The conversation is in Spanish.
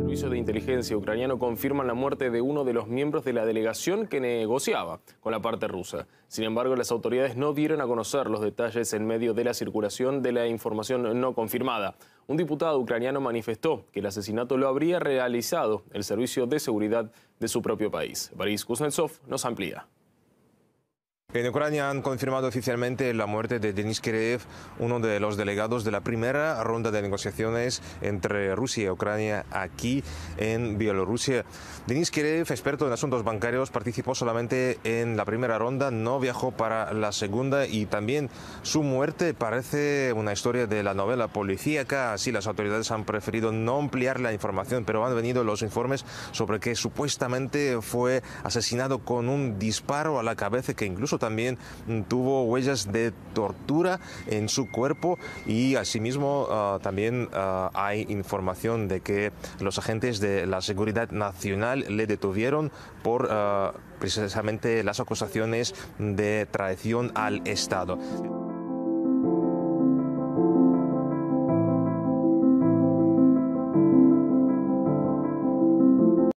Servicios de inteligencia ucraniano confirma la muerte de uno de los miembros de la delegación que negociaba con la parte rusa. Sin embargo, las autoridades no dieron a conocer los detalles en medio de la circulación de la información no confirmada. Un diputado ucraniano manifestó que el asesinato lo habría realizado el Servicio de Seguridad de su propio país. Boris Kuznetsov nos amplía. En Ucrania han confirmado oficialmente la muerte de Denis Kireev, uno de los delegados de la primera ronda de negociaciones entre Rusia y Ucrania aquí en Bielorrusia. Denis Kireev, experto en asuntos bancarios, participó solamente en la primera ronda, no viajó para la segunda y también su muerte parece una historia de la novela policíaca. Así las autoridades han preferido no ampliar la información, pero han venido los informes sobre que supuestamente fue asesinado con un disparo a la cabeza que incluso también mm, tuvo huellas de tortura en su cuerpo y asimismo ah, también ah, hay información de que los agentes de la Seguridad Nacional le detuvieron por ah, precisamente las acusaciones de traición al Estado.